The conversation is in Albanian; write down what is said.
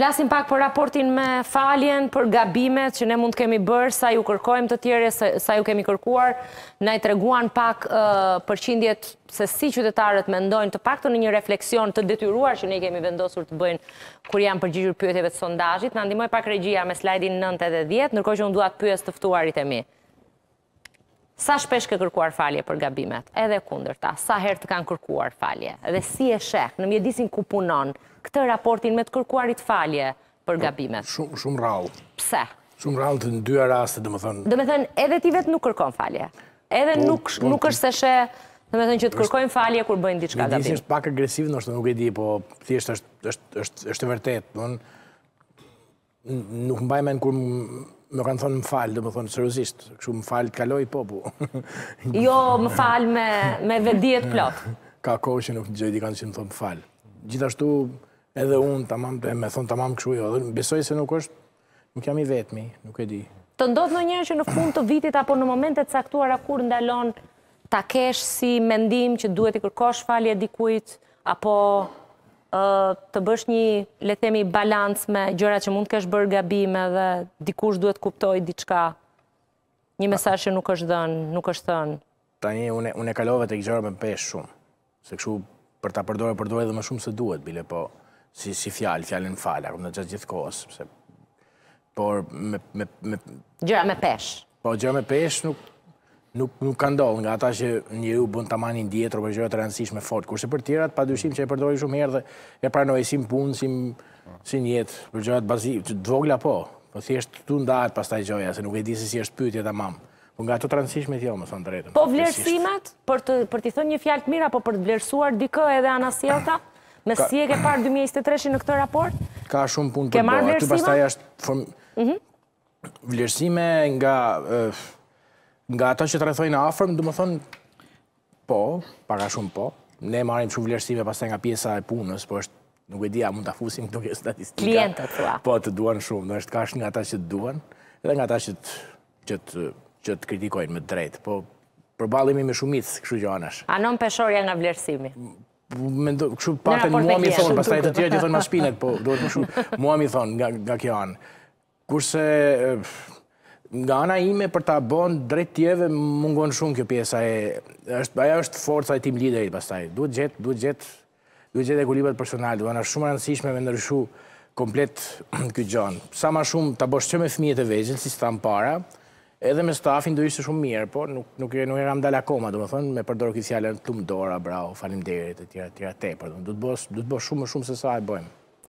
Flasim pak për raportin me faljen, për gabimet që ne mund kemi bërë, sa ju kërkojmë të tjere, sa ju kemi kërkuar, na i treguan pak përqindjet se si qytetarët me ndojnë të pak të një refleksion të detyruar që ne kemi vendosur të bëjnë kur jam përgjigjur pyetjeve të sondajit. Në andimoj pak regjia me slajdin 9 dhe 10, nërkoj që unë duat pyet të tëftuarit e mi. Sa shpesh ke kërkuar falje për gabimet? Edhe kunder ta, sa her të kanë kërkuar falje? Edhe si e shek, në mjedisin ku punon, këtë raportin me të kërkuarit falje për gabimet? Shumë rallë. Pse? Shumë rallë të në dyja raste, dhe me thënë... Dhe me thënë, edhe ti vetë nuk kërkon falje. Edhe po, nuk po, po. është se shek, dhe me thënë që të kërkojnë falje kur bëjnë diçka gabim. Mjedisin është pak agresiv, nështë nuk e di, po thjesht është vërtet, nuk mbaj në kur më kanë thonë më falë, dhe më thonë sërëzisht, këshu më falë të kaloj, po, po. jo, më falë me, me vedijet plot. Ka kohë që nuk në gjëjdi kanë që më thonë më falë. Gjithashtu, edhe unë, të mamë, me thonë të mamë këshu jo, dhe besoj se nuk është, nuk jam i vetëmi, nuk e di. Të ndodhë në njërë që në fund të vitit, apo në momentet saktuara kur ndalon, ta kesh si mendim që duhet i kërkosh falje dikujt, apo të bësh një, le themi, balans me gjëra që mund të kesh bërë gabime dhe dikush duhet kuptoj diçka, një mesaj që nuk është dhënë, nuk është thënë. Ta një, unë e kalove të gjëra me pesh shumë, se këshu për ta përdojë, përdojë dhe më shumë se duhet, bile po, si, si fjalë, fjalën falë, akum në gjithë kohës, por me... me... Gjëra me pesh. Po, gjëra me pesh nuk, nuk nuk ka ndodh nga ata që njeriu bën tamanin dietër për gjëra të rëndësishme fort. Kurse për tjera të padyshim që e përdorin shumë herë dhe e pranoj si punë, si si jetë për gjëra të bazike, të vogla po. Po thjesht tu ndahet pastaj gjoja, se nuk e di se si është pyetja tamam. Po nga ato të rëndësishme jo, më thon drejtën. Po vlerësimet për të për të thënë një fjalë të mirë apo për të vlerësuar dikë edhe anasjellta? Me si e ke parë 2023-shin në këtë raport? Ka shumë punë të bërë. Ke marrë vlerësime? Mhm. Vlerësime nga... Nga ata që të rethojnë afrëm, du më thonë, po, paka shumë po. Ne marim shumë vlerësime pas të nga pjesa e punës, po është nuk e dija mund të fusim, këtu e statistika. Klientët thua. Po, të duan shumë, në është kash nga ata që të duan, edhe nga ata që të kritikojnë me drejtë. Po, përbalimi me shumicë, këshu që anash. Anon peshorja nga vlerësimi. Këshu paten mua mi thonë, pas të të të të të të të të të të të të të nga, të të të nga ana ime për ta bën drejt tjeve mungon shumë kjo pjesa e është ajo është forca e tim liderit pastaj duhet gjet duhet gjet duhet gjet ekuilibër personal do ana shumë e rëndësishme me ndryshu komplet ky gjon sa më shumë ta bosh çëmë fëmijët e vegjël si stan para edhe me stafin do ishte shumë mirë po nuk nuk nuk era ndal akoma domethënë me përdor oficialen dora bravo faleminderit etj etj tepër do të bosh do të bosh shumë më shumë se sa e bëjmë